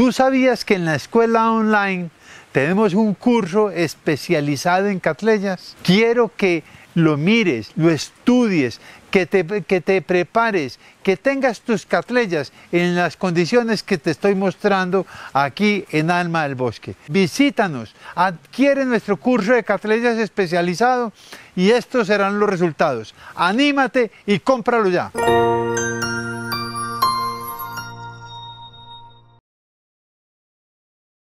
¿Tú sabías que en la escuela online tenemos un curso especializado en catleyas? Quiero que lo mires, lo estudies, que te, que te prepares, que tengas tus catleyas en las condiciones que te estoy mostrando aquí en Alma del Bosque. Visítanos, adquiere nuestro curso de catleyas especializado y estos serán los resultados. Anímate y cómpralo ya.